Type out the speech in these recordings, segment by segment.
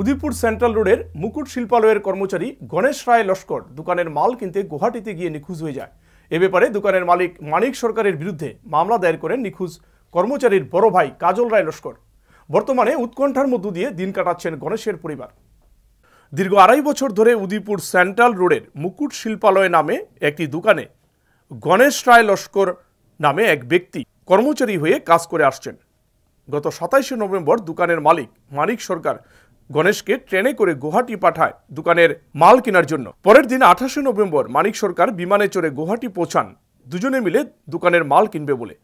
উদিপুর central রোডের মুকুট শিল্পালয়ের কর্মচারী গণেশ রায় লস্কর দোকানের মাল কিনতে গুয়াহাটিতে গিয়ে নিখোঁজ হয়ে যায় এ ব্যাপারে দোকানের মালিক মানিক সরকারের বিরুদ্ধে মামলা দায়ের করেন নিখোঁজ কর্মচারীর বড় ভাই কাজল রায় লস্কর বর্তমানে উৎকণ্ঠার মধ্য দিয়ে দিন কাটাচ্ছেন গণেশের পরিবার দীর্ঘ আড়াই বছর ধরে উদিপুর সেন্ট্রাল রোডের মুকুট শিল্পালয় নামে একটি দোকানে গণেশ রায় লস্কর নামে এক ব্যক্তি কর্মচারী হয়ে কাজ করে আসছেন গত সাতাইশে নভেম্বর দোকানের মালিক মানিক সরকার গণেশকে ট্রেনে করে গুহাটি পাঠায় দোকানের মাল কেনার জন্য পরের দিন আঠাশে নভেম্বর মানিক সরকার বিমানে চড়ে গুহাটি পৌঁছান দুজনে মিলে দোকানের মাল কিনবে বলে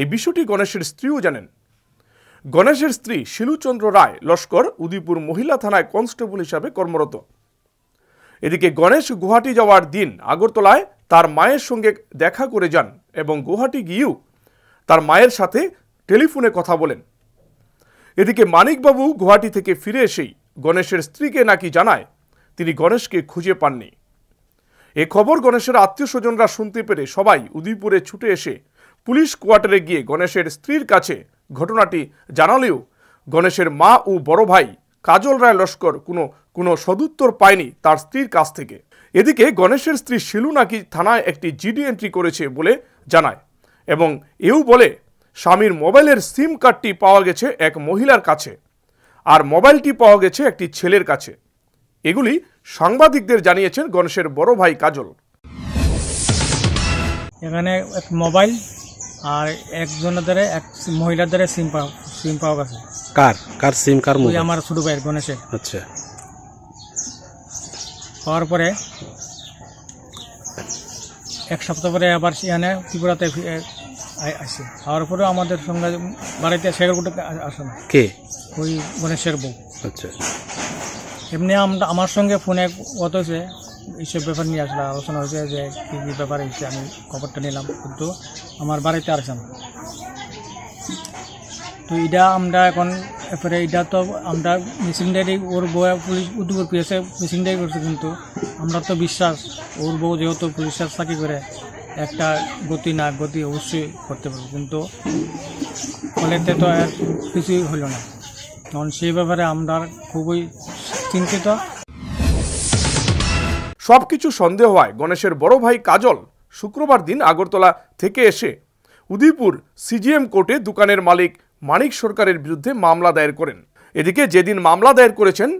এই বিষয়টি গণেশের স্ত্রীও জানেন গণেশের স্ত্রী শিলুচন্দ্র রায় লস্কর উদিপুর মহিলা থানায় কনস্টেবল হিসাবে কর্মরত এদিকে গণেশ গুহাটি যাওয়ার দিন আগরতলায় তার মায়ের সঙ্গে দেখা করে যান এবং গুহাটি গিয়েও তার মায়ের সাথে টেলিফোনে কথা বলেন এদিকে মানিকবাবু গুয়াহাটি থেকে ফিরে এসেই গণেশের স্ত্রীকে নাকি জানায় তিনি গণেশকে খুঁজে পাননি এ খবর গণেশের আত্মীয় স্বজনরা শুনতে পেরে সবাই উদয়পুরে ছুটে এসে পুলিশ কোয়ার্টারে গিয়ে গণেশের স্ত্রীর কাছে ঘটনাটি জানালেও গণেশের মা ও বড় ভাই কাজল রায় লস্কর কোনো কোনো সদুত্তর পায়নি তার স্ত্রীর কাছ থেকে এদিকে গণেশের স্ত্রী শিলু নাকি থানায় একটি জিডি এন্ট্রি করেছে বলে জানায় এবং এও বলে স্বামীর মোবাইলের সিম কার্ডটি পাওয়া গেছে এক মহিলার কাছে আর মোবাইলটি পাওয়া গেছে একটি ছেলের কাছে এগুলি সাংবাদিকদের জানিয়েছেন গণেশের বড় ভাই কাজল এখানে এক মোবাইল আর একজনের দ্বারা এক মহিলার দ্বারা সিম পাওয়া সিম পাওয়া গেছে কার কার সিম কার মোবাইল আমার ছোট ভাই গণেশের আচ্ছা হওয়ার পরে এক সপ্তাহ পরে আবার সেখানে ত্রিপুরাতে আসে খাওয়ার পরে আমাদের সঙ্গে বাড়িতে শেখের কোটে আসে না কে ওই গণেশের মানে বউ আচ্ছা এমনি আমরা আমার সঙ্গে ফোনে কত হয়েছে এইসব ব্যাপার নিয়ে আসলে আলোচনা হয়েছে যে কী কী ব্যাপার হয়েছে আমি খবরটা নিলাম কিন্তু আমার বাড়িতে আসে না তো এটা আমরা এখন এরপরে এটা তো আমরা মিসিং ডায়েরি ওর বউ পুলিশ উদ্যোগ পেয়েছে মিসিং ডায়েরি করছে কিন্তু আমরা তো বিশ্বাস ওর বউ যেহেতু পুলিশের চাকরি করে একটা গতি না গতি অবশ্যই করতে পারবো কিন্তু ফলেতে তো আর কিছুই হলো না কারণ সেই ব্যাপারে আমরা খুবই চিন্তিত সব কিছু সন্দেহ হয় গণেশের বড় ভাই কাজল শুক্রবার দিন আগরতলা থেকে এসে উদিপুর সিজিএম কোর্টে দোকানের মালিক মানিক সরকারের বিরুদ্ধে মামলা দায়ের করেন এদিকে যেদিন মামলা দায়ের করেছেন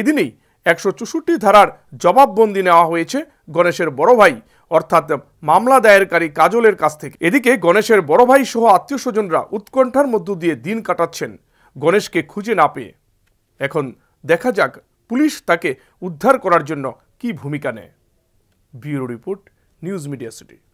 এদিনেই একশো চৌষট্টি ধারার জবাববন্দি নেওয়া হয়েছে গণেশের বড় ভাই অর্থাৎ মামলা দায়েরকারী কাজলের কাছ থেকে এদিকে গণেশের বড় ভাই সহ আত্মীয় স্বজনরা উৎকণ্ঠার মধ্য দিয়ে দিন কাটাচ্ছেন গণেশকে খুঁজে না পেয়ে এখন দেখা যাক পুলিশ তাকে উদ্ধার করার জন্য কি ভূমিকা নেয় bureau report news media city